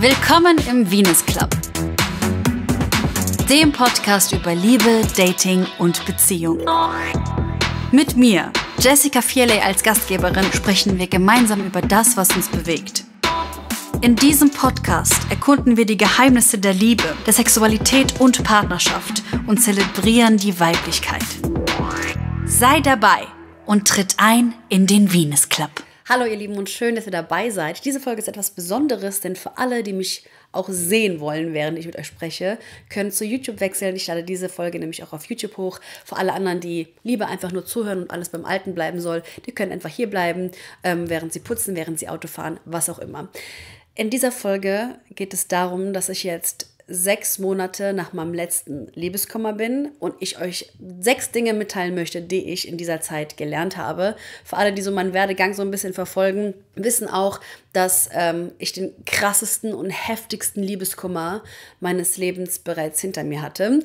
Willkommen im Venus Club, dem Podcast über Liebe, Dating und Beziehung. Mit mir, Jessica Vierley als Gastgeberin, sprechen wir gemeinsam über das, was uns bewegt. In diesem Podcast erkunden wir die Geheimnisse der Liebe, der Sexualität und Partnerschaft und zelebrieren die Weiblichkeit. Sei dabei und tritt ein in den Venus Club. Hallo ihr Lieben und schön, dass ihr dabei seid. Diese Folge ist etwas Besonderes, denn für alle, die mich auch sehen wollen, während ich mit euch spreche, können zu YouTube wechseln. Ich lade diese Folge nämlich auch auf YouTube hoch. Für alle anderen, die lieber einfach nur zuhören und alles beim Alten bleiben soll, die können einfach hier bleiben, ähm, während sie putzen, während sie Auto fahren, was auch immer. In dieser Folge geht es darum, dass ich jetzt sechs Monate nach meinem letzten Liebeskummer bin und ich euch sechs Dinge mitteilen möchte, die ich in dieser Zeit gelernt habe. Für alle, die so meinen Werdegang so ein bisschen verfolgen, wissen auch, dass ähm, ich den krassesten und heftigsten Liebeskummer meines Lebens bereits hinter mir hatte.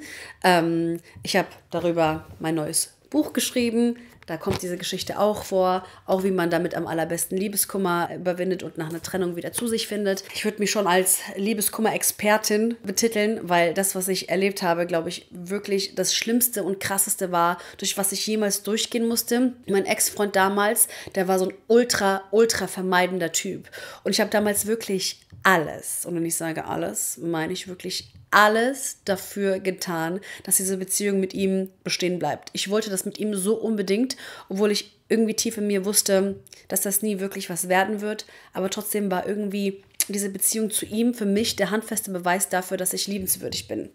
Ähm, ich habe darüber mein neues Buch geschrieben, da kommt diese Geschichte auch vor, auch wie man damit am allerbesten Liebeskummer überwindet und nach einer Trennung wieder zu sich findet. Ich würde mich schon als Liebeskummer-Expertin betiteln, weil das, was ich erlebt habe, glaube ich, wirklich das Schlimmste und Krasseste war, durch was ich jemals durchgehen musste. Mein Ex-Freund damals, der war so ein ultra, ultra vermeidender Typ. Und ich habe damals wirklich alles, und wenn ich sage alles, meine ich wirklich alles dafür getan, dass diese Beziehung mit ihm bestehen bleibt. Ich wollte das mit ihm so unbedingt, obwohl ich irgendwie tief in mir wusste, dass das nie wirklich was werden wird. Aber trotzdem war irgendwie diese Beziehung zu ihm für mich der handfeste Beweis dafür, dass ich liebenswürdig bin.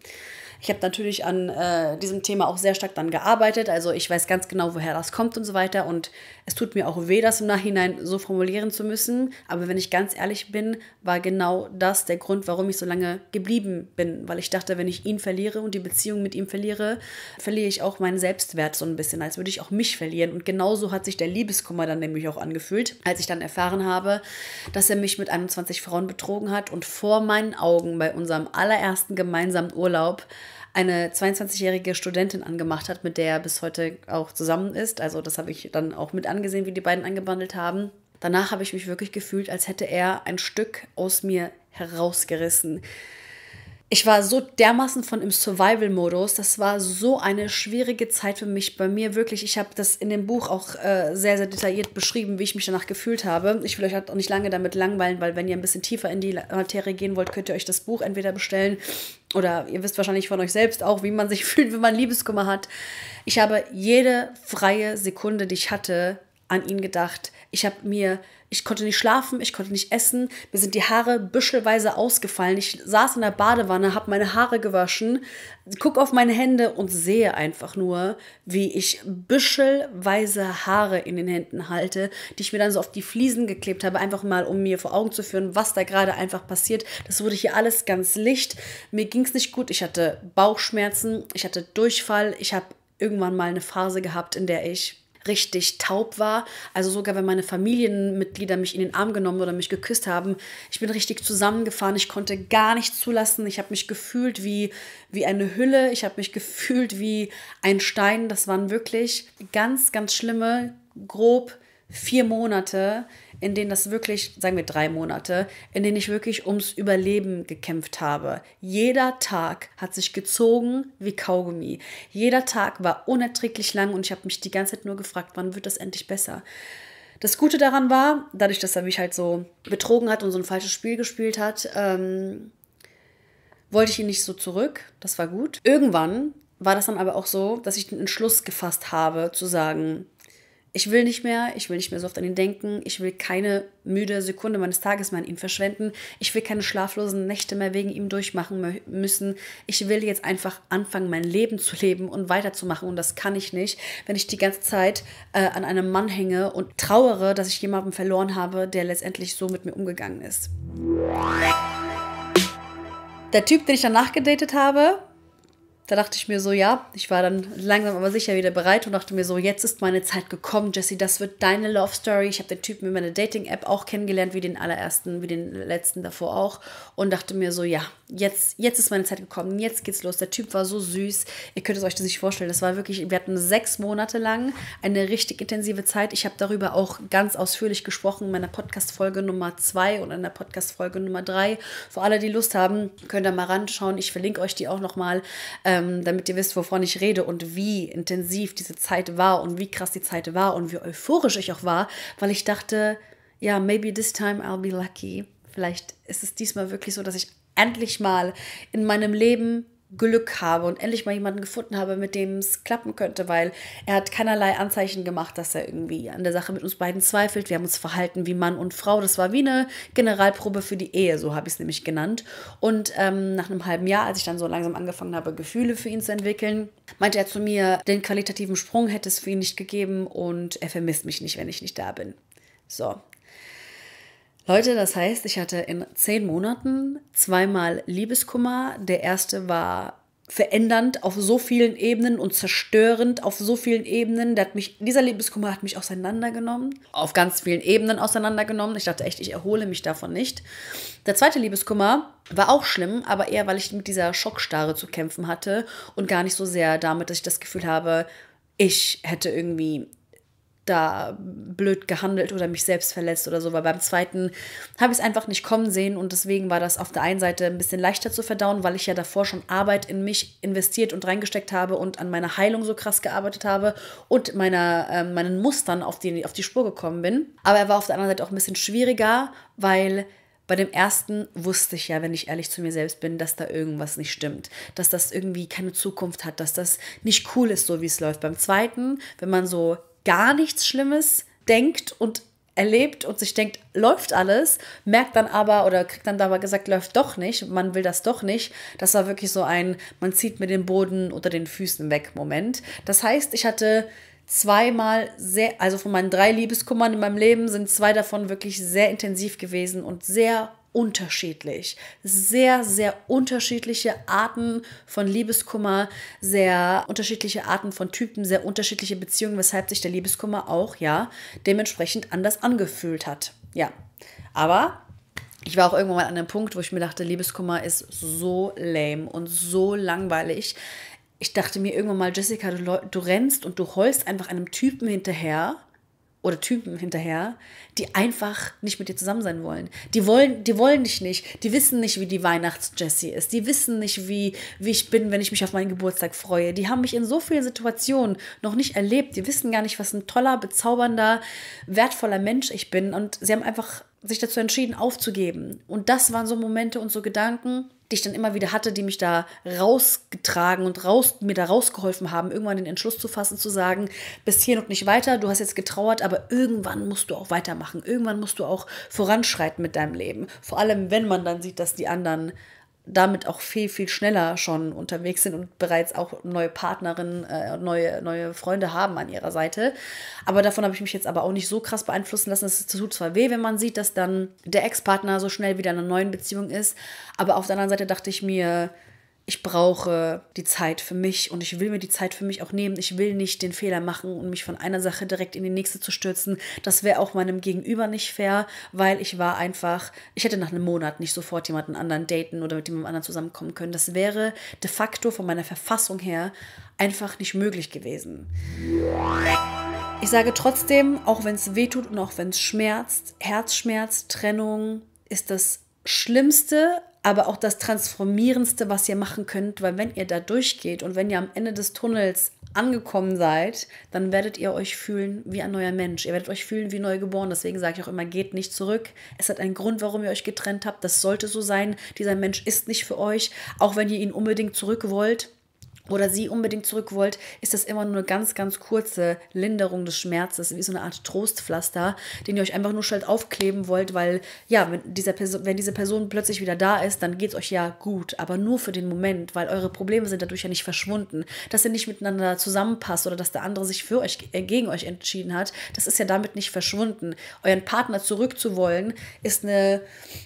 Ich habe natürlich an äh, diesem Thema auch sehr stark dann gearbeitet. Also ich weiß ganz genau, woher das kommt und so weiter. Und es tut mir auch weh, das im Nachhinein so formulieren zu müssen. Aber wenn ich ganz ehrlich bin, war genau das der Grund, warum ich so lange geblieben bin. Weil ich dachte, wenn ich ihn verliere und die Beziehung mit ihm verliere, verliere ich auch meinen Selbstwert so ein bisschen, als würde ich auch mich verlieren. Und genauso hat sich der Liebeskummer dann nämlich auch angefühlt, als ich dann erfahren habe, dass er mich mit 21 Frauen betrogen hat und vor meinen Augen bei unserem allerersten gemeinsamen Urlaub eine 22-jährige Studentin angemacht hat, mit der er bis heute auch zusammen ist. Also das habe ich dann auch mit angesehen, wie die beiden angebandelt haben. Danach habe ich mich wirklich gefühlt, als hätte er ein Stück aus mir herausgerissen ich war so dermaßen von im Survival-Modus. Das war so eine schwierige Zeit für mich. Bei mir wirklich, ich habe das in dem Buch auch äh, sehr, sehr detailliert beschrieben, wie ich mich danach gefühlt habe. Ich will euch halt auch nicht lange damit langweilen, weil wenn ihr ein bisschen tiefer in die Materie gehen wollt, könnt ihr euch das Buch entweder bestellen oder ihr wisst wahrscheinlich von euch selbst auch, wie man sich fühlt, wenn man Liebeskummer hat. Ich habe jede freie Sekunde, die ich hatte, an ihn gedacht. Ich habe mir, ich konnte nicht schlafen, ich konnte nicht essen, mir sind die Haare büschelweise ausgefallen. Ich saß in der Badewanne, habe meine Haare gewaschen, gucke auf meine Hände und sehe einfach nur, wie ich büschelweise Haare in den Händen halte, die ich mir dann so auf die Fliesen geklebt habe, einfach mal um mir vor Augen zu führen, was da gerade einfach passiert. Das wurde hier alles ganz licht. Mir ging es nicht gut, ich hatte Bauchschmerzen, ich hatte Durchfall, ich habe irgendwann mal eine Phase gehabt, in der ich richtig taub war. Also sogar wenn meine Familienmitglieder mich in den Arm genommen oder mich geküsst haben, ich bin richtig zusammengefahren. Ich konnte gar nicht zulassen. Ich habe mich gefühlt wie, wie eine Hülle. Ich habe mich gefühlt wie ein Stein. Das waren wirklich ganz, ganz schlimme, grob vier Monate, in denen das wirklich, sagen wir drei Monate, in denen ich wirklich ums Überleben gekämpft habe. Jeder Tag hat sich gezogen wie Kaugummi. Jeder Tag war unerträglich lang und ich habe mich die ganze Zeit nur gefragt, wann wird das endlich besser? Das Gute daran war, dadurch, dass er mich halt so betrogen hat und so ein falsches Spiel gespielt hat, ähm, wollte ich ihn nicht so zurück. Das war gut. Irgendwann war das dann aber auch so, dass ich den Entschluss gefasst habe, zu sagen, ich will nicht mehr, ich will nicht mehr so oft an ihn denken, ich will keine müde Sekunde meines Tages mehr an ihn verschwenden, ich will keine schlaflosen Nächte mehr wegen ihm durchmachen müssen, ich will jetzt einfach anfangen, mein Leben zu leben und weiterzumachen und das kann ich nicht, wenn ich die ganze Zeit äh, an einem Mann hänge und trauere, dass ich jemanden verloren habe, der letztendlich so mit mir umgegangen ist. Der Typ, den ich danach gedatet habe, da dachte ich mir so, ja, ich war dann langsam aber sicher wieder bereit und dachte mir so, jetzt ist meine Zeit gekommen, Jesse, das wird deine Love Story. Ich habe den Typen in meiner Dating-App auch kennengelernt, wie den allerersten, wie den letzten davor auch. Und dachte mir so, ja, jetzt, jetzt ist meine Zeit gekommen, jetzt geht's los. Der Typ war so süß, ihr könnt es euch das nicht vorstellen. Das war wirklich, wir hatten sechs Monate lang eine richtig intensive Zeit. Ich habe darüber auch ganz ausführlich gesprochen in meiner Podcast-Folge Nummer zwei und in der Podcast-Folge Nummer drei Für alle, die Lust haben, könnt ihr mal ranschauen. Ich verlinke euch die auch nochmal. Ähm, ähm, damit ihr wisst, wovon ich rede und wie intensiv diese Zeit war und wie krass die Zeit war und wie euphorisch ich auch war, weil ich dachte, ja, yeah, maybe this time I'll be lucky. Vielleicht ist es diesmal wirklich so, dass ich endlich mal in meinem Leben Glück habe und endlich mal jemanden gefunden habe, mit dem es klappen könnte, weil er hat keinerlei Anzeichen gemacht, dass er irgendwie an der Sache mit uns beiden zweifelt. Wir haben uns verhalten wie Mann und Frau. Das war wie eine Generalprobe für die Ehe, so habe ich es nämlich genannt. Und ähm, nach einem halben Jahr, als ich dann so langsam angefangen habe, Gefühle für ihn zu entwickeln, meinte er zu mir, den qualitativen Sprung hätte es für ihn nicht gegeben und er vermisst mich nicht, wenn ich nicht da bin. So, Leute, das heißt, ich hatte in zehn Monaten zweimal Liebeskummer. Der erste war verändernd auf so vielen Ebenen und zerstörend auf so vielen Ebenen. Der hat mich, dieser Liebeskummer hat mich auseinandergenommen, auf ganz vielen Ebenen auseinandergenommen. Ich dachte echt, ich erhole mich davon nicht. Der zweite Liebeskummer war auch schlimm, aber eher, weil ich mit dieser Schockstarre zu kämpfen hatte und gar nicht so sehr damit, dass ich das Gefühl habe, ich hätte irgendwie da blöd gehandelt oder mich selbst verletzt oder so, weil beim zweiten habe ich es einfach nicht kommen sehen und deswegen war das auf der einen Seite ein bisschen leichter zu verdauen, weil ich ja davor schon Arbeit in mich investiert und reingesteckt habe und an meiner Heilung so krass gearbeitet habe und meiner, äh, meinen Mustern auf die, auf die Spur gekommen bin. Aber er war auf der anderen Seite auch ein bisschen schwieriger, weil bei dem ersten wusste ich ja, wenn ich ehrlich zu mir selbst bin, dass da irgendwas nicht stimmt, dass das irgendwie keine Zukunft hat, dass das nicht cool ist, so wie es läuft. Beim zweiten, wenn man so gar nichts Schlimmes denkt und erlebt und sich denkt, läuft alles, merkt dann aber oder kriegt dann aber gesagt, läuft doch nicht, man will das doch nicht. Das war wirklich so ein, man zieht mir den Boden unter den Füßen weg Moment. Das heißt, ich hatte zweimal sehr, also von meinen drei Liebeskummern in meinem Leben sind zwei davon wirklich sehr intensiv gewesen und sehr unterschiedlich. Sehr, sehr unterschiedliche Arten von Liebeskummer, sehr unterschiedliche Arten von Typen, sehr unterschiedliche Beziehungen, weshalb sich der Liebeskummer auch ja dementsprechend anders angefühlt hat. Ja. Aber ich war auch irgendwann mal an einem Punkt, wo ich mir dachte, Liebeskummer ist so lame und so langweilig. Ich dachte mir irgendwann mal, Jessica, du, du rennst und du heulst einfach einem Typen hinterher oder Typen hinterher, die einfach nicht mit dir zusammen sein wollen. Die wollen, die wollen dich nicht. Die wissen nicht, wie die Weihnachts-Jessie ist. Die wissen nicht, wie, wie ich bin, wenn ich mich auf meinen Geburtstag freue. Die haben mich in so vielen Situationen noch nicht erlebt. Die wissen gar nicht, was ein toller, bezaubernder, wertvoller Mensch ich bin. Und sie haben einfach sich dazu entschieden, aufzugeben. Und das waren so Momente und so Gedanken, die ich dann immer wieder hatte, die mich da rausgetragen und raus, mir da rausgeholfen haben, irgendwann den Entschluss zu fassen, zu sagen, bis hier und nicht weiter, du hast jetzt getrauert, aber irgendwann musst du auch weitermachen, irgendwann musst du auch voranschreiten mit deinem Leben. Vor allem, wenn man dann sieht, dass die anderen damit auch viel, viel schneller schon unterwegs sind und bereits auch neue Partnerinnen, äh, neue, neue Freunde haben an ihrer Seite. Aber davon habe ich mich jetzt aber auch nicht so krass beeinflussen lassen. Es tut zwar weh, wenn man sieht, dass dann der Ex-Partner so schnell wieder in einer neuen Beziehung ist. Aber auf der anderen Seite dachte ich mir, ich brauche die Zeit für mich und ich will mir die Zeit für mich auch nehmen. Ich will nicht den Fehler machen und mich von einer Sache direkt in die nächste zu stürzen. Das wäre auch meinem Gegenüber nicht fair, weil ich war einfach, ich hätte nach einem Monat nicht sofort jemanden anderen daten oder mit jemandem anderen zusammenkommen können. Das wäre de facto von meiner Verfassung her einfach nicht möglich gewesen. Ich sage trotzdem, auch wenn es wehtut und auch wenn es schmerzt, Herzschmerz, Trennung ist das Schlimmste, aber auch das Transformierendste, was ihr machen könnt, weil wenn ihr da durchgeht und wenn ihr am Ende des Tunnels angekommen seid, dann werdet ihr euch fühlen wie ein neuer Mensch. Ihr werdet euch fühlen wie neu geboren. Deswegen sage ich auch immer, geht nicht zurück. Es hat einen Grund, warum ihr euch getrennt habt. Das sollte so sein. Dieser Mensch ist nicht für euch, auch wenn ihr ihn unbedingt zurück wollt oder sie unbedingt zurück wollt, ist das immer nur eine ganz, ganz kurze Linderung des Schmerzes, wie so eine Art Trostpflaster, den ihr euch einfach nur schnell aufkleben wollt, weil ja, wenn, dieser Person, wenn diese Person plötzlich wieder da ist, dann geht es euch ja gut, aber nur für den Moment, weil eure Probleme sind dadurch ja nicht verschwunden. Dass ihr nicht miteinander zusammenpasst oder dass der andere sich für euch, äh, gegen euch entschieden hat, das ist ja damit nicht verschwunden. Euren Partner zurückzuwollen, ist, eine,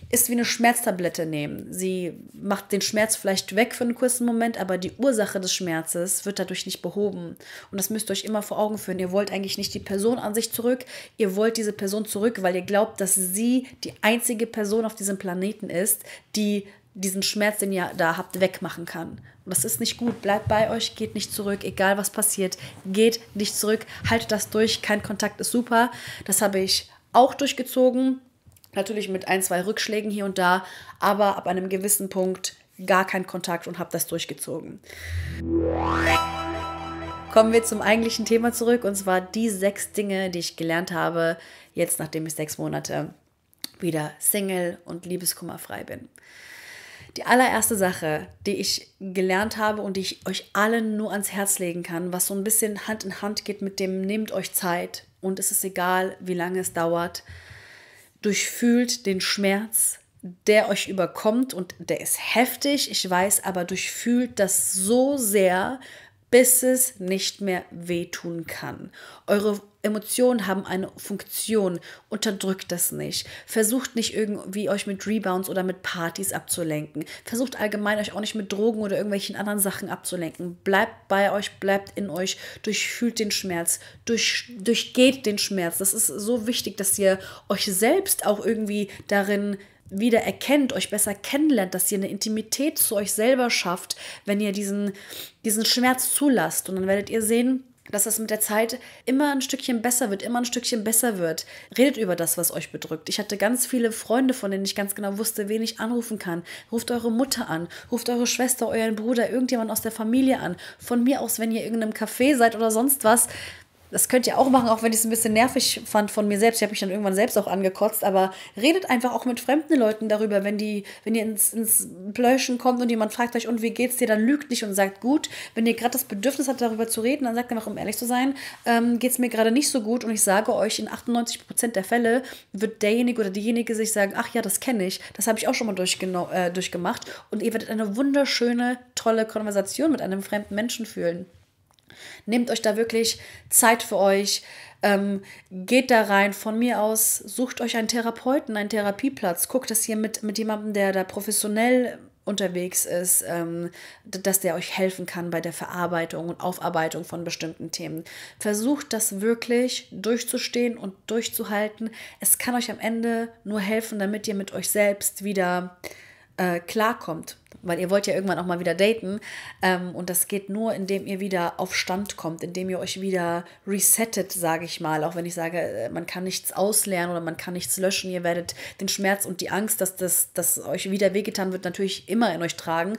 ist wie eine Schmerztablette nehmen. Sie macht den Schmerz vielleicht weg für einen kurzen Moment, aber die Ursache des Schmerzes wird dadurch nicht behoben. Und das müsst ihr euch immer vor Augen führen. Ihr wollt eigentlich nicht die Person an sich zurück, ihr wollt diese Person zurück, weil ihr glaubt, dass sie die einzige Person auf diesem Planeten ist, die diesen Schmerz, den ihr da habt, wegmachen kann. Und das ist nicht gut. Bleibt bei euch, geht nicht zurück, egal was passiert, geht nicht zurück, haltet das durch, kein Kontakt ist super. Das habe ich auch durchgezogen. Natürlich mit ein, zwei Rückschlägen hier und da, aber ab einem gewissen Punkt gar keinen Kontakt und habe das durchgezogen. Kommen wir zum eigentlichen Thema zurück und zwar die sechs Dinge, die ich gelernt habe, jetzt nachdem ich sechs Monate wieder Single und liebeskummerfrei bin. Die allererste Sache, die ich gelernt habe und die ich euch allen nur ans Herz legen kann, was so ein bisschen Hand in Hand geht mit dem, nehmt euch Zeit und es ist egal, wie lange es dauert, durchfühlt den Schmerz, der euch überkommt und der ist heftig, ich weiß, aber durchfühlt das so sehr, bis es nicht mehr wehtun kann. Eure Emotionen haben eine Funktion, unterdrückt das nicht. Versucht nicht irgendwie euch mit Rebounds oder mit Partys abzulenken. Versucht allgemein euch auch nicht mit Drogen oder irgendwelchen anderen Sachen abzulenken. Bleibt bei euch, bleibt in euch, durchfühlt den Schmerz, durch, durchgeht den Schmerz. Das ist so wichtig, dass ihr euch selbst auch irgendwie darin wieder erkennt, euch besser kennenlernt, dass ihr eine Intimität zu euch selber schafft, wenn ihr diesen, diesen Schmerz zulasst. Und dann werdet ihr sehen, dass das mit der Zeit immer ein Stückchen besser wird, immer ein Stückchen besser wird. Redet über das, was euch bedrückt. Ich hatte ganz viele Freunde, von denen ich ganz genau wusste, wen ich anrufen kann. Ruft eure Mutter an, ruft eure Schwester, euren Bruder, irgendjemand aus der Familie an. Von mir aus, wenn ihr in irgendeinem Café seid oder sonst was, das könnt ihr auch machen, auch wenn ich es ein bisschen nervig fand von mir selbst. Ich habe mich dann irgendwann selbst auch angekotzt, aber redet einfach auch mit fremden Leuten darüber, wenn die, wenn ihr ins, ins Plöschen kommt und jemand fragt euch, und wie geht's dir, dann lügt nicht und sagt gut. Wenn ihr gerade das Bedürfnis habt, darüber zu reden, dann sagt einfach, um ehrlich zu sein, ähm, es mir gerade nicht so gut und ich sage euch, in 98% der Fälle wird derjenige oder diejenige sich sagen, ach ja, das kenne ich, das habe ich auch schon mal äh, durchgemacht und ihr werdet eine wunderschöne, tolle Konversation mit einem fremden Menschen fühlen. Nehmt euch da wirklich Zeit für euch. Ähm, geht da rein. Von mir aus sucht euch einen Therapeuten, einen Therapieplatz. Guckt, dass ihr mit, mit jemandem, der da professionell unterwegs ist, ähm, dass der euch helfen kann bei der Verarbeitung und Aufarbeitung von bestimmten Themen. Versucht das wirklich durchzustehen und durchzuhalten. Es kann euch am Ende nur helfen, damit ihr mit euch selbst wieder äh, klarkommt weil ihr wollt ja irgendwann auch mal wieder daten. Ähm, und das geht nur, indem ihr wieder auf Stand kommt, indem ihr euch wieder resettet, sage ich mal. Auch wenn ich sage, äh, man kann nichts auslernen oder man kann nichts löschen. Ihr werdet den Schmerz und die Angst, dass, das, dass euch wieder wehgetan wird, natürlich immer in euch tragen.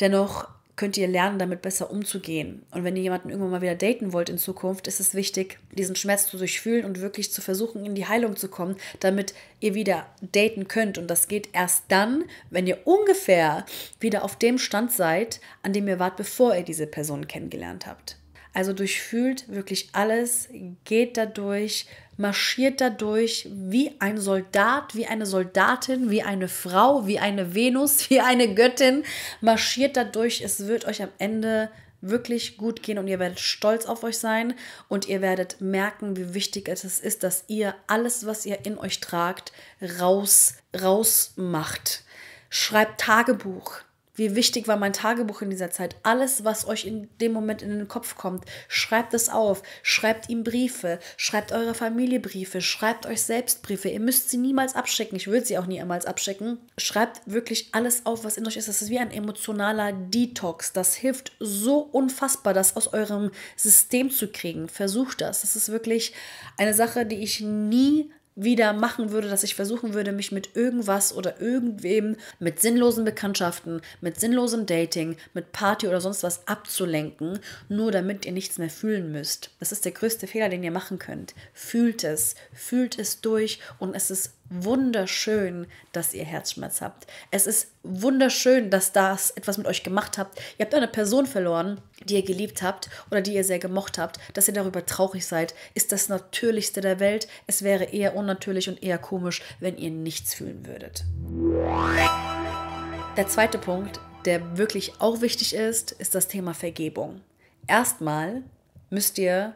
Dennoch könnt ihr lernen, damit besser umzugehen. Und wenn ihr jemanden irgendwann mal wieder daten wollt in Zukunft, ist es wichtig, diesen Schmerz zu durchfühlen und wirklich zu versuchen, in die Heilung zu kommen, damit ihr wieder daten könnt. Und das geht erst dann, wenn ihr ungefähr wieder auf dem Stand seid, an dem ihr wart, bevor ihr diese Person kennengelernt habt. Also durchfühlt wirklich alles, geht dadurch, marschiert dadurch wie ein Soldat, wie eine Soldatin, wie eine Frau, wie eine Venus, wie eine Göttin. Marschiert dadurch, es wird euch am Ende wirklich gut gehen und ihr werdet stolz auf euch sein und ihr werdet merken, wie wichtig es ist, dass ihr alles, was ihr in euch tragt, raus, raus macht. Schreibt Tagebuch, wie wichtig war mein Tagebuch in dieser Zeit? Alles, was euch in dem Moment in den Kopf kommt, schreibt es auf. Schreibt ihm Briefe. Schreibt eure Familie Briefe. Schreibt euch selbst Briefe. Ihr müsst sie niemals abschicken. Ich würde sie auch niemals abschicken. Schreibt wirklich alles auf, was in euch ist. Das ist wie ein emotionaler Detox. Das hilft so unfassbar, das aus eurem System zu kriegen. Versucht das. Das ist wirklich eine Sache, die ich nie wieder machen würde, dass ich versuchen würde, mich mit irgendwas oder irgendwem, mit sinnlosen Bekanntschaften, mit sinnlosem Dating, mit Party oder sonst was abzulenken, nur damit ihr nichts mehr fühlen müsst. Das ist der größte Fehler, den ihr machen könnt. Fühlt es, fühlt es durch und es ist wunderschön, dass ihr Herzschmerz habt. Es ist wunderschön, dass das etwas mit euch gemacht habt. Ihr habt eine Person verloren, die ihr geliebt habt oder die ihr sehr gemocht habt. Dass ihr darüber traurig seid, ist das Natürlichste der Welt. Es wäre eher unnatürlich und eher komisch, wenn ihr nichts fühlen würdet. Der zweite Punkt, der wirklich auch wichtig ist, ist das Thema Vergebung. Erstmal müsst ihr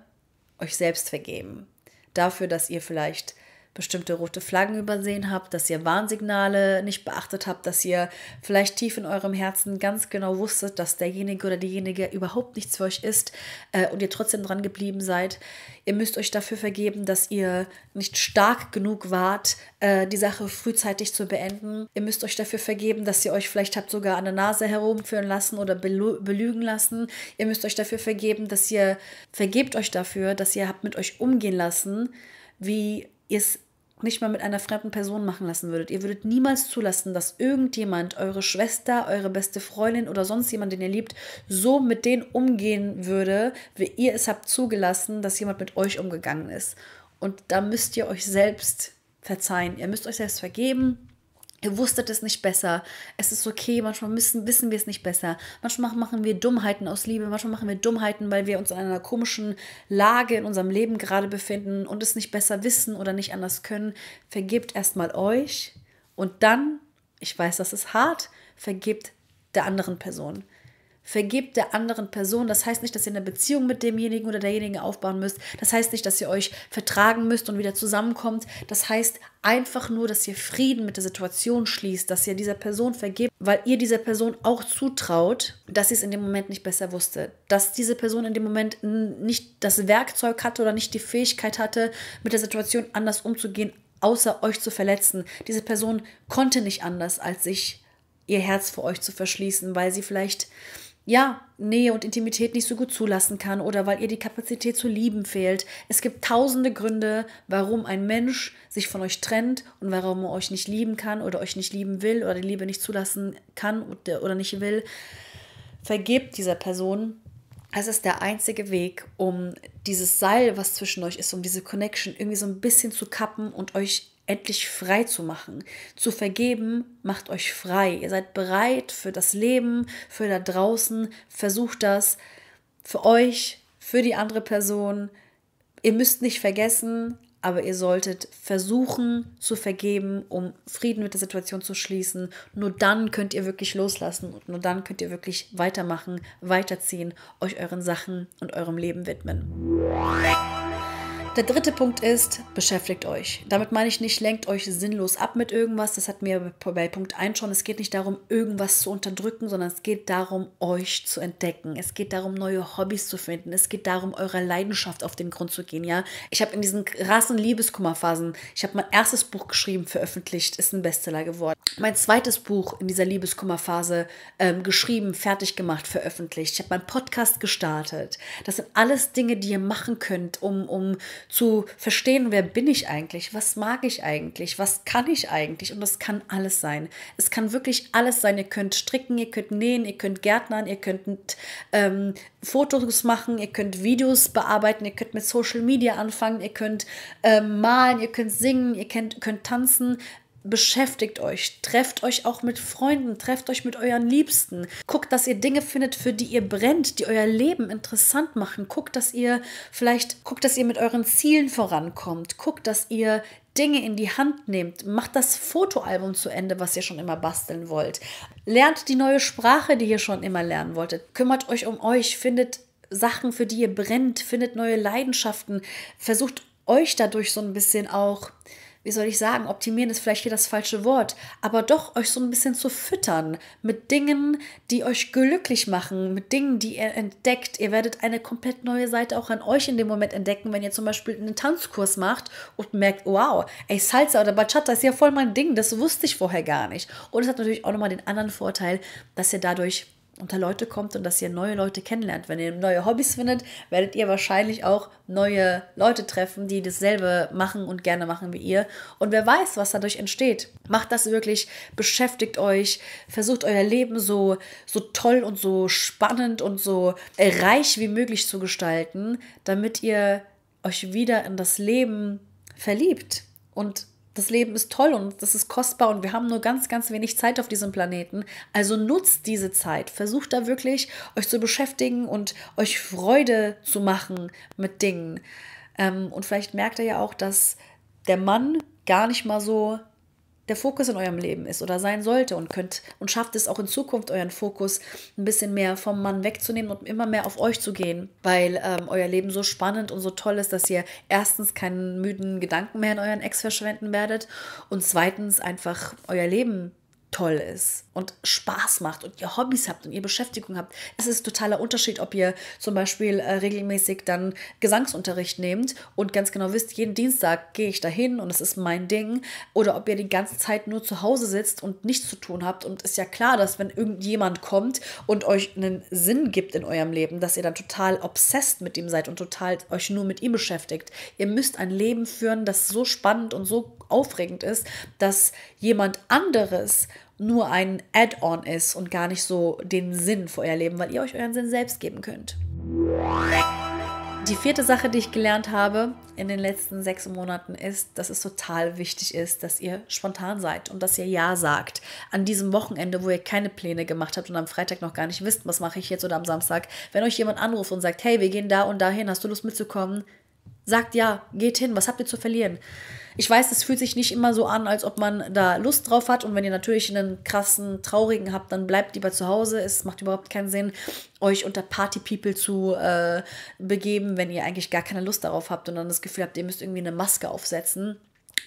euch selbst vergeben. Dafür, dass ihr vielleicht bestimmte rote Flaggen übersehen habt, dass ihr Warnsignale nicht beachtet habt, dass ihr vielleicht tief in eurem Herzen ganz genau wusstet, dass derjenige oder diejenige überhaupt nichts für euch ist äh, und ihr trotzdem dran geblieben seid. Ihr müsst euch dafür vergeben, dass ihr nicht stark genug wart, äh, die Sache frühzeitig zu beenden. Ihr müsst euch dafür vergeben, dass ihr euch vielleicht habt sogar an der Nase herumführen lassen oder belügen lassen. Ihr müsst euch dafür vergeben, dass ihr vergebt euch dafür, dass ihr habt mit euch umgehen lassen, wie ihr es nicht mal mit einer fremden Person machen lassen würdet. Ihr würdet niemals zulassen, dass irgendjemand, eure Schwester, eure beste Freundin oder sonst jemand, den ihr liebt, so mit denen umgehen würde, wie ihr es habt zugelassen, dass jemand mit euch umgegangen ist. Und da müsst ihr euch selbst verzeihen. Ihr müsst euch selbst vergeben Ihr wusstet es nicht besser. Es ist okay, manchmal müssen, wissen wir es nicht besser. Manchmal machen wir Dummheiten aus Liebe, manchmal machen wir Dummheiten, weil wir uns in einer komischen Lage in unserem Leben gerade befinden und es nicht besser wissen oder nicht anders können. Vergebt erstmal euch und dann, ich weiß, das ist hart, vergebt der anderen Person vergebt der anderen Person. Das heißt nicht, dass ihr eine Beziehung mit demjenigen oder derjenigen aufbauen müsst. Das heißt nicht, dass ihr euch vertragen müsst und wieder zusammenkommt. Das heißt einfach nur, dass ihr Frieden mit der Situation schließt, dass ihr dieser Person vergebt, weil ihr dieser Person auch zutraut, dass sie es in dem Moment nicht besser wusste. Dass diese Person in dem Moment nicht das Werkzeug hatte oder nicht die Fähigkeit hatte, mit der Situation anders umzugehen, außer euch zu verletzen. Diese Person konnte nicht anders, als sich ihr Herz vor euch zu verschließen, weil sie vielleicht ja, Nähe und Intimität nicht so gut zulassen kann oder weil ihr die Kapazität zu lieben fehlt. Es gibt tausende Gründe, warum ein Mensch sich von euch trennt und warum er euch nicht lieben kann oder euch nicht lieben will oder die Liebe nicht zulassen kann oder nicht will. Vergebt dieser Person. Es ist der einzige Weg, um dieses Seil, was zwischen euch ist, um diese Connection irgendwie so ein bisschen zu kappen und euch endlich frei zu machen. Zu vergeben macht euch frei. Ihr seid bereit für das Leben, für da draußen. Versucht das für euch, für die andere Person. Ihr müsst nicht vergessen, aber ihr solltet versuchen zu vergeben, um Frieden mit der Situation zu schließen. Nur dann könnt ihr wirklich loslassen und nur dann könnt ihr wirklich weitermachen, weiterziehen, euch euren Sachen und eurem Leben widmen. Der dritte Punkt ist, beschäftigt euch. Damit meine ich nicht, lenkt euch sinnlos ab mit irgendwas. Das hat mir bei Punkt 1 schon. Es geht nicht darum, irgendwas zu unterdrücken, sondern es geht darum, euch zu entdecken. Es geht darum, neue Hobbys zu finden. Es geht darum, eurer Leidenschaft auf den Grund zu gehen. Ja, ich habe in diesen krassen Liebeskummerphasen, ich habe mein erstes Buch geschrieben, veröffentlicht, ist ein Bestseller geworden. Mein zweites Buch in dieser Liebeskummerphase ähm, geschrieben, fertig gemacht, veröffentlicht. Ich habe meinen Podcast gestartet. Das sind alles Dinge, die ihr machen könnt, um, um zu verstehen, wer bin ich eigentlich, was mag ich eigentlich, was kann ich eigentlich und das kann alles sein. Es kann wirklich alles sein. Ihr könnt stricken, ihr könnt nähen, ihr könnt gärtnern, ihr könnt ähm, Fotos machen, ihr könnt Videos bearbeiten, ihr könnt mit Social Media anfangen, ihr könnt ähm, malen, ihr könnt singen, ihr könnt, könnt tanzen, beschäftigt euch, trefft euch auch mit Freunden, trefft euch mit euren Liebsten, guckt, dass ihr Dinge findet, für die ihr brennt, die euer Leben interessant machen, guckt, dass ihr vielleicht, guckt, dass ihr mit euren Zielen vorankommt, guckt, dass ihr Dinge in die Hand nehmt, macht das Fotoalbum zu Ende, was ihr schon immer basteln wollt, lernt die neue Sprache, die ihr schon immer lernen wolltet, kümmert euch um euch, findet Sachen, für die ihr brennt, findet neue Leidenschaften, versucht euch dadurch so ein bisschen auch wie soll ich sagen, optimieren ist vielleicht hier das falsche Wort, aber doch euch so ein bisschen zu füttern mit Dingen, die euch glücklich machen, mit Dingen, die ihr entdeckt. Ihr werdet eine komplett neue Seite auch an euch in dem Moment entdecken, wenn ihr zum Beispiel einen Tanzkurs macht und merkt, wow, ey, Salsa oder Bachata ist ja voll mein Ding, das wusste ich vorher gar nicht. Und es hat natürlich auch nochmal den anderen Vorteil, dass ihr dadurch unter Leute kommt und dass ihr neue Leute kennenlernt. Wenn ihr neue Hobbys findet, werdet ihr wahrscheinlich auch neue Leute treffen, die dasselbe machen und gerne machen wie ihr. Und wer weiß, was dadurch entsteht. Macht das wirklich, beschäftigt euch, versucht euer Leben so, so toll und so spannend und so äh, reich wie möglich zu gestalten, damit ihr euch wieder in das Leben verliebt und das Leben ist toll und das ist kostbar und wir haben nur ganz, ganz wenig Zeit auf diesem Planeten. Also nutzt diese Zeit. Versucht da wirklich, euch zu beschäftigen und euch Freude zu machen mit Dingen. Ähm, und vielleicht merkt ihr ja auch, dass der Mann gar nicht mal so der Fokus in eurem Leben ist oder sein sollte und könnt und schafft es auch in Zukunft euren Fokus ein bisschen mehr vom Mann wegzunehmen und immer mehr auf euch zu gehen, weil ähm, euer Leben so spannend und so toll ist, dass ihr erstens keinen müden Gedanken mehr in euren Ex verschwenden werdet und zweitens einfach euer Leben toll ist und Spaß macht und ihr Hobbys habt und ihr Beschäftigung habt. Es ist totaler Unterschied, ob ihr zum Beispiel äh, regelmäßig dann Gesangsunterricht nehmt und ganz genau wisst, jeden Dienstag gehe ich dahin und es ist mein Ding, oder ob ihr die ganze Zeit nur zu Hause sitzt und nichts zu tun habt. Und ist ja klar, dass wenn irgendjemand kommt und euch einen Sinn gibt in eurem Leben, dass ihr dann total obsessed mit ihm seid und total euch nur mit ihm beschäftigt. Ihr müsst ein Leben führen, das so spannend und so aufregend ist, dass jemand anderes nur ein Add-on ist und gar nicht so den Sinn für euer Leben, weil ihr euch euren Sinn selbst geben könnt. Die vierte Sache, die ich gelernt habe in den letzten sechs Monaten, ist, dass es total wichtig ist, dass ihr spontan seid und dass ihr Ja sagt. An diesem Wochenende, wo ihr keine Pläne gemacht habt und am Freitag noch gar nicht wisst, was mache ich jetzt oder am Samstag, wenn euch jemand anruft und sagt, hey, wir gehen da und dahin, hast du Lust mitzukommen? Sagt ja, geht hin, was habt ihr zu verlieren? Ich weiß, es fühlt sich nicht immer so an, als ob man da Lust drauf hat. Und wenn ihr natürlich einen krassen, traurigen habt, dann bleibt lieber zu Hause. Es macht überhaupt keinen Sinn, euch unter Party People zu äh, begeben, wenn ihr eigentlich gar keine Lust darauf habt und dann das Gefühl habt, ihr müsst irgendwie eine Maske aufsetzen.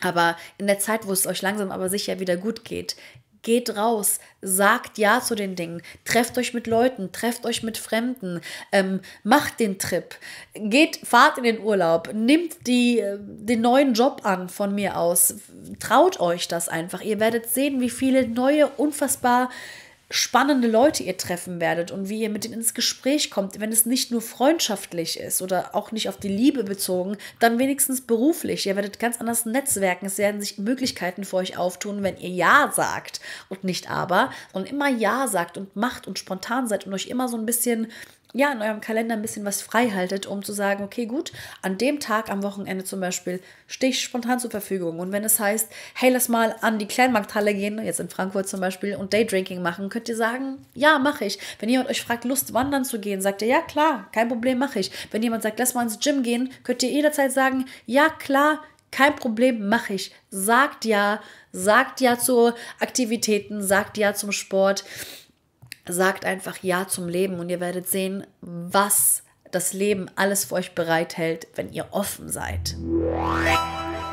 Aber in der Zeit, wo es euch langsam aber sicher wieder gut geht, Geht raus, sagt Ja zu den Dingen, trefft euch mit Leuten, trefft euch mit Fremden, ähm, macht den Trip, geht, fahrt in den Urlaub, nimmt die, äh, den neuen Job an von mir aus, traut euch das einfach. Ihr werdet sehen, wie viele neue, unfassbar spannende Leute ihr treffen werdet und wie ihr mit denen ins Gespräch kommt, wenn es nicht nur freundschaftlich ist oder auch nicht auf die Liebe bezogen, dann wenigstens beruflich. Ihr werdet ganz anders netzwerken. Es werden sich Möglichkeiten für euch auftun, wenn ihr Ja sagt und nicht aber und immer Ja sagt und macht und spontan seid und euch immer so ein bisschen ja, in eurem Kalender ein bisschen was freihaltet, um zu sagen, okay, gut, an dem Tag am Wochenende zum Beispiel stehe ich spontan zur Verfügung. Und wenn es heißt, hey, lass mal an die Kleinmarkthalle gehen, jetzt in Frankfurt zum Beispiel, und Daydrinking machen, könnt ihr sagen, ja, mache ich. Wenn jemand euch fragt, Lust wandern zu gehen, sagt ihr, ja, klar, kein Problem, mache ich. Wenn jemand sagt, lass mal ins Gym gehen, könnt ihr jederzeit sagen, ja, klar, kein Problem, mache ich. Sagt ja, sagt ja zu Aktivitäten, sagt ja zum Sport sagt einfach Ja zum Leben und ihr werdet sehen, was das Leben alles für euch bereithält, wenn ihr offen seid.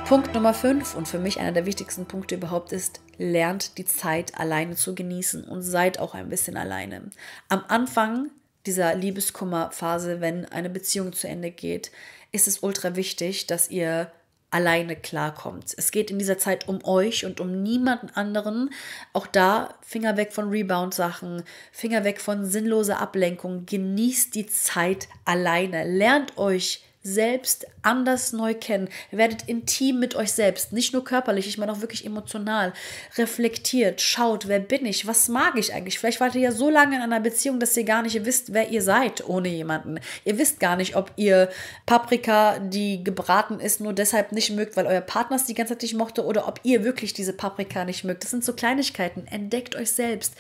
Punkt Nummer 5 und für mich einer der wichtigsten Punkte überhaupt ist, lernt die Zeit alleine zu genießen und seid auch ein bisschen alleine. Am Anfang dieser Liebeskummerphase, wenn eine Beziehung zu Ende geht, ist es ultra wichtig, dass ihr alleine klarkommt. Es geht in dieser Zeit um euch und um niemanden anderen. Auch da Finger weg von Rebound-Sachen, Finger weg von sinnloser Ablenkung. Genießt die Zeit alleine. Lernt euch selbst anders neu kennen. Werdet intim mit euch selbst, nicht nur körperlich, ich meine auch wirklich emotional. Reflektiert, schaut, wer bin ich, was mag ich eigentlich? Vielleicht wart ihr ja so lange in einer Beziehung, dass ihr gar nicht wisst, wer ihr seid ohne jemanden. Ihr wisst gar nicht, ob ihr Paprika, die gebraten ist, nur deshalb nicht mögt, weil euer Partner es die ganze Zeit nicht mochte oder ob ihr wirklich diese Paprika nicht mögt. Das sind so Kleinigkeiten. Entdeckt euch selbst.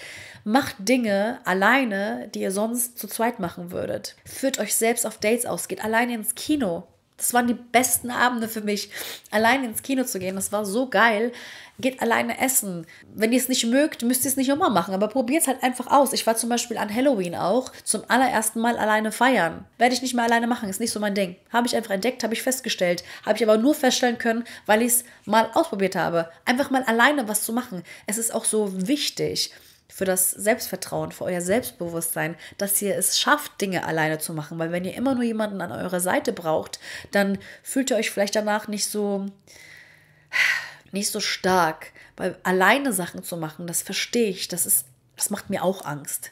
Macht Dinge alleine, die ihr sonst zu zweit machen würdet. Führt euch selbst auf Dates aus, geht alleine ins Kino. Das waren die besten Abende für mich, alleine ins Kino zu gehen. Das war so geil. Geht alleine essen. Wenn ihr es nicht mögt, müsst ihr es nicht immer machen, aber probiert es halt einfach aus. Ich war zum Beispiel an Halloween auch zum allerersten Mal alleine feiern. Werde ich nicht mehr alleine machen, ist nicht so mein Ding. Habe ich einfach entdeckt, habe ich festgestellt. Habe ich aber nur feststellen können, weil ich es mal ausprobiert habe. Einfach mal alleine was zu machen. Es ist auch so wichtig für das Selbstvertrauen, für euer Selbstbewusstsein, dass ihr es schafft, Dinge alleine zu machen. Weil wenn ihr immer nur jemanden an eurer Seite braucht, dann fühlt ihr euch vielleicht danach nicht so nicht so stark, weil alleine Sachen zu machen, das verstehe ich, das ist das macht mir auch Angst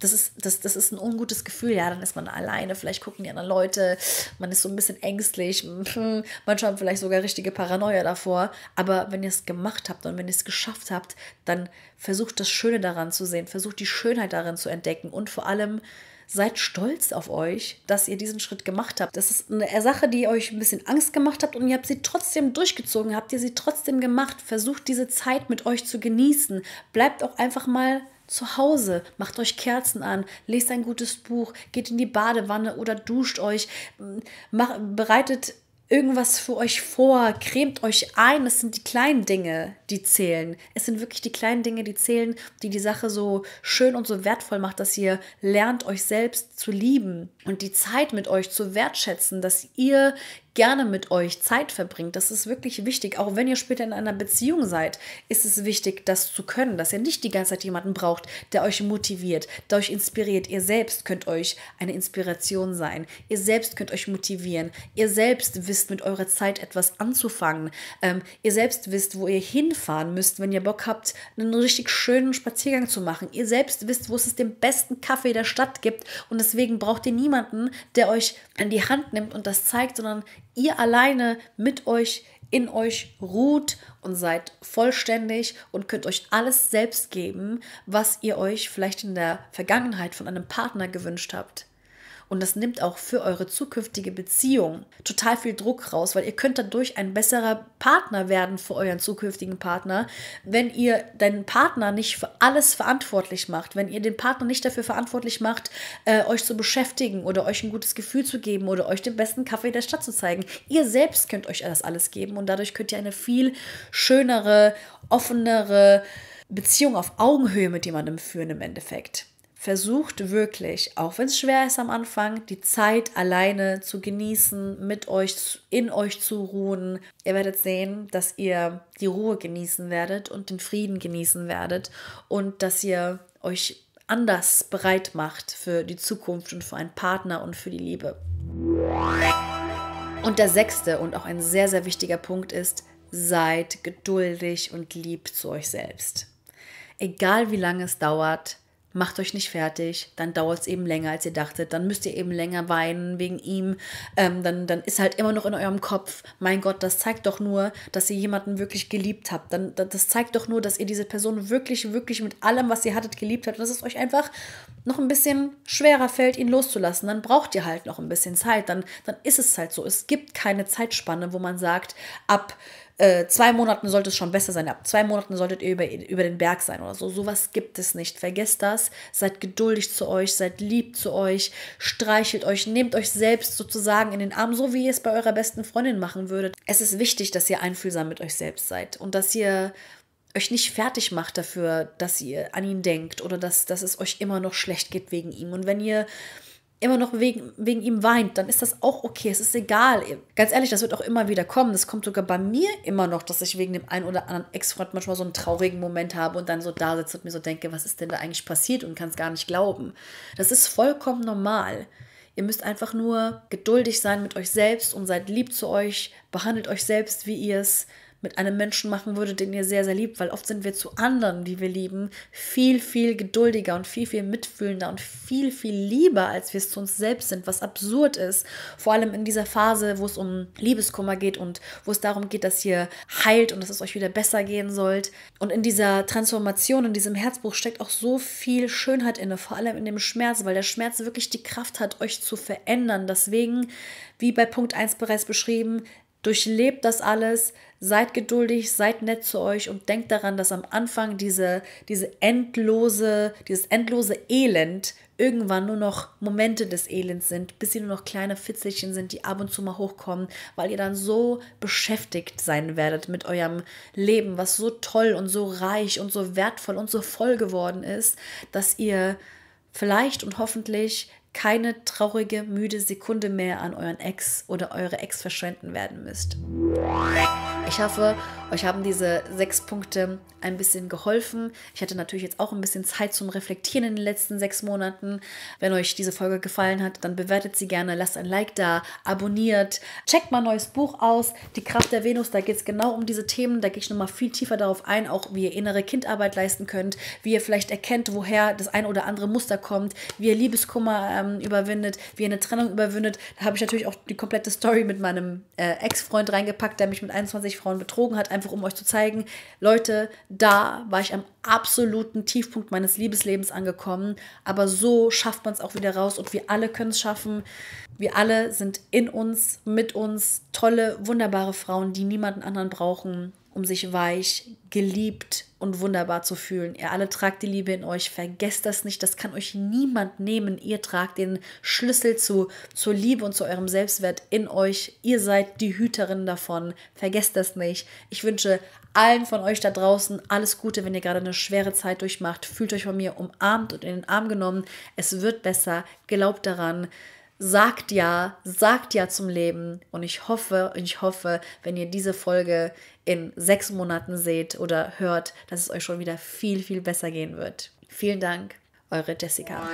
das ist, das, das ist ein ungutes Gefühl. Ja, dann ist man alleine, vielleicht gucken die anderen Leute, man ist so ein bisschen ängstlich, hm, hm, manchmal vielleicht sogar richtige Paranoia davor. Aber wenn ihr es gemacht habt und wenn ihr es geschafft habt, dann versucht das Schöne daran zu sehen, versucht die Schönheit darin zu entdecken und vor allem seid stolz auf euch, dass ihr diesen Schritt gemacht habt. Das ist eine Sache, die euch ein bisschen Angst gemacht habt und ihr habt sie trotzdem durchgezogen, habt ihr sie trotzdem gemacht. Versucht diese Zeit mit euch zu genießen. Bleibt auch einfach mal zu Hause, macht euch Kerzen an, lest ein gutes Buch, geht in die Badewanne oder duscht euch, ähm, macht, bereitet irgendwas für euch vor, cremt euch ein. Es sind die kleinen Dinge, die zählen. Es sind wirklich die kleinen Dinge, die zählen, die die Sache so schön und so wertvoll macht, dass ihr lernt, euch selbst zu lieben und die Zeit mit euch zu wertschätzen, dass ihr gerne mit euch Zeit verbringt. Das ist wirklich wichtig. Auch wenn ihr später in einer Beziehung seid, ist es wichtig, das zu können, dass ihr nicht die ganze Zeit jemanden braucht, der euch motiviert, der euch inspiriert. Ihr selbst könnt euch eine Inspiration sein. Ihr selbst könnt euch motivieren. Ihr selbst wisst, mit eurer Zeit etwas anzufangen. Ähm, ihr selbst wisst, wo ihr hinfahren müsst, wenn ihr Bock habt, einen richtig schönen Spaziergang zu machen. Ihr selbst wisst, wo es den besten Kaffee der Stadt gibt. Und deswegen braucht ihr niemanden, der euch an die Hand nimmt und das zeigt, sondern ihr alleine mit euch in euch ruht und seid vollständig und könnt euch alles selbst geben, was ihr euch vielleicht in der Vergangenheit von einem Partner gewünscht habt. Und das nimmt auch für eure zukünftige Beziehung total viel Druck raus, weil ihr könnt dadurch ein besserer Partner werden für euren zukünftigen Partner, wenn ihr deinen Partner nicht für alles verantwortlich macht, wenn ihr den Partner nicht dafür verantwortlich macht, äh, euch zu beschäftigen oder euch ein gutes Gefühl zu geben oder euch den besten Kaffee der Stadt zu zeigen. Ihr selbst könnt euch das alles geben und dadurch könnt ihr eine viel schönere, offenere Beziehung auf Augenhöhe mit jemandem führen im Endeffekt versucht wirklich, auch wenn es schwer ist am Anfang, die Zeit alleine zu genießen, mit euch, in euch zu ruhen. Ihr werdet sehen, dass ihr die Ruhe genießen werdet und den Frieden genießen werdet und dass ihr euch anders bereit macht für die Zukunft und für einen Partner und für die Liebe. Und der sechste und auch ein sehr, sehr wichtiger Punkt ist, seid geduldig und lieb zu euch selbst. Egal wie lange es dauert, macht euch nicht fertig, dann dauert es eben länger, als ihr dachtet, dann müsst ihr eben länger weinen wegen ihm, ähm, dann, dann ist halt immer noch in eurem Kopf, mein Gott, das zeigt doch nur, dass ihr jemanden wirklich geliebt habt, dann, das zeigt doch nur, dass ihr diese Person wirklich, wirklich mit allem, was ihr hattet, geliebt habt und dass es euch einfach noch ein bisschen schwerer fällt, ihn loszulassen, dann braucht ihr halt noch ein bisschen Zeit, dann, dann ist es halt so, es gibt keine Zeitspanne, wo man sagt, ab äh, zwei Monaten sollte es schon besser sein, ab zwei Monaten solltet ihr über, über den Berg sein oder so. Sowas gibt es nicht. Vergesst das, seid geduldig zu euch, seid lieb zu euch, streichelt euch, nehmt euch selbst sozusagen in den Arm, so wie ihr es bei eurer besten Freundin machen würdet. Es ist wichtig, dass ihr einfühlsam mit euch selbst seid und dass ihr euch nicht fertig macht dafür, dass ihr an ihn denkt oder dass, dass es euch immer noch schlecht geht wegen ihm. Und wenn ihr immer noch wegen, wegen ihm weint, dann ist das auch okay, es ist egal. Ganz ehrlich, das wird auch immer wieder kommen. Das kommt sogar bei mir immer noch, dass ich wegen dem einen oder anderen Ex-Freund manchmal so einen traurigen Moment habe und dann so da sitze und mir so denke, was ist denn da eigentlich passiert und kann es gar nicht glauben. Das ist vollkommen normal. Ihr müsst einfach nur geduldig sein mit euch selbst und seid lieb zu euch, behandelt euch selbst, wie ihr es mit einem Menschen machen würde, den ihr sehr, sehr liebt, weil oft sind wir zu anderen, die wir lieben, viel, viel geduldiger und viel, viel mitfühlender und viel, viel lieber, als wir es zu uns selbst sind, was absurd ist. Vor allem in dieser Phase, wo es um Liebeskummer geht und wo es darum geht, dass ihr heilt und dass es euch wieder besser gehen sollt. Und in dieser Transformation, in diesem Herzbuch steckt auch so viel Schönheit inne, vor allem in dem Schmerz, weil der Schmerz wirklich die Kraft hat, euch zu verändern. Deswegen, wie bei Punkt 1 bereits beschrieben, durchlebt das alles, Seid geduldig, seid nett zu euch und denkt daran, dass am Anfang diese, diese endlose, dieses endlose Elend irgendwann nur noch Momente des Elends sind, bis sie nur noch kleine Fitzelchen sind, die ab und zu mal hochkommen, weil ihr dann so beschäftigt sein werdet mit eurem Leben, was so toll und so reich und so wertvoll und so voll geworden ist, dass ihr vielleicht und hoffentlich keine traurige, müde Sekunde mehr an euren Ex oder eure Ex verschwenden werden müsst. Ich hoffe, euch haben diese sechs Punkte ein bisschen geholfen. Ich hatte natürlich jetzt auch ein bisschen Zeit zum Reflektieren in den letzten sechs Monaten. Wenn euch diese Folge gefallen hat, dann bewertet sie gerne, lasst ein Like da, abonniert, checkt mein neues Buch aus, Die Kraft der Venus, da geht es genau um diese Themen, da gehe ich nochmal viel tiefer darauf ein, auch wie ihr innere Kindarbeit leisten könnt, wie ihr vielleicht erkennt, woher das ein oder andere Muster kommt, wie ihr Liebeskummer ähm, ähm, überwindet, wie er eine Trennung überwindet. Da habe ich natürlich auch die komplette Story mit meinem äh, Ex-Freund reingepackt, der mich mit 21 Frauen betrogen hat, einfach um euch zu zeigen, Leute, da war ich am absoluten Tiefpunkt meines Liebeslebens angekommen. Aber so schafft man es auch wieder raus und wir alle können es schaffen. Wir alle sind in uns, mit uns, tolle, wunderbare Frauen, die niemanden anderen brauchen um sich weich, geliebt und wunderbar zu fühlen. Ihr alle tragt die Liebe in euch, vergesst das nicht, das kann euch niemand nehmen. Ihr tragt den Schlüssel zu, zur Liebe und zu eurem Selbstwert in euch. Ihr seid die Hüterin davon, vergesst das nicht. Ich wünsche allen von euch da draußen alles Gute, wenn ihr gerade eine schwere Zeit durchmacht. Fühlt euch von mir umarmt und in den Arm genommen. Es wird besser, glaubt daran sagt ja, sagt ja zum Leben. Und ich hoffe, ich hoffe, wenn ihr diese Folge in sechs Monaten seht oder hört, dass es euch schon wieder viel, viel besser gehen wird. Vielen Dank, eure Jessica.